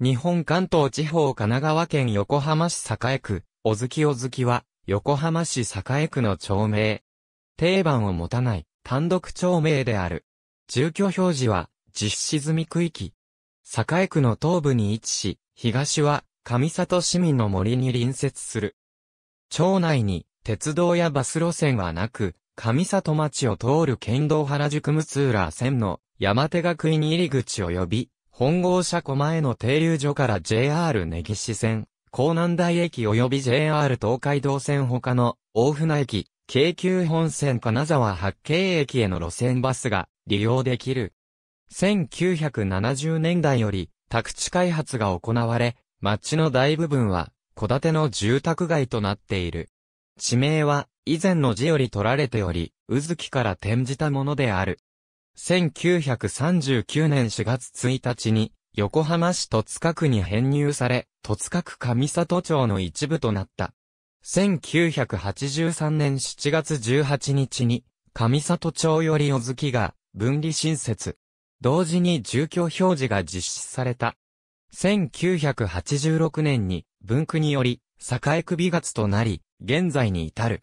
日本関東地方神奈川県横浜市栄区、小月小月は、横浜市栄区の町名。定番を持たない、単独町名である。住居表示は、実施済み区域。栄区の東部に位置し、東は、上里市民の森に隣接する。町内に、鉄道やバス路線はなく、上里町を通る県道原宿六浦線の山手学院入り口及び本郷車庫前の停留所から JR 根岸線、江南台駅及び JR 東海道線他の大船駅、京急本線金沢八景駅への路線バスが利用できる。1970年代より宅地開発が行われ、町の大部分は戸建ての住宅街となっている。地名は以前の字より取られており、渦木から転じたものである。1939年4月1日に、横浜市戸塚区に編入され、戸塚区上里町の一部となった。1983年7月18日に、上里町より小月が分離新設。同時に住居表示が実施された。1986年に、文区により、栄区美月となり、現在に至る。